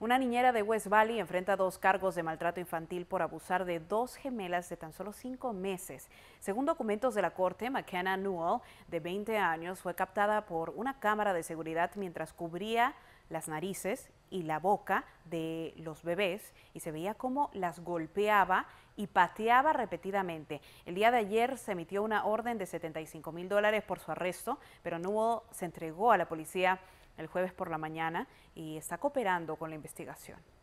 Una niñera de West Valley enfrenta dos cargos de maltrato infantil por abusar de dos gemelas de tan solo cinco meses. Según documentos de la corte, McKenna Newell, de 20 años, fue captada por una cámara de seguridad mientras cubría las narices y la boca de los bebés y se veía cómo las golpeaba y pateaba repetidamente. El día de ayer se emitió una orden de 75 mil dólares por su arresto, pero Newell se entregó a la policía el jueves por la mañana y está cooperando con la investigación.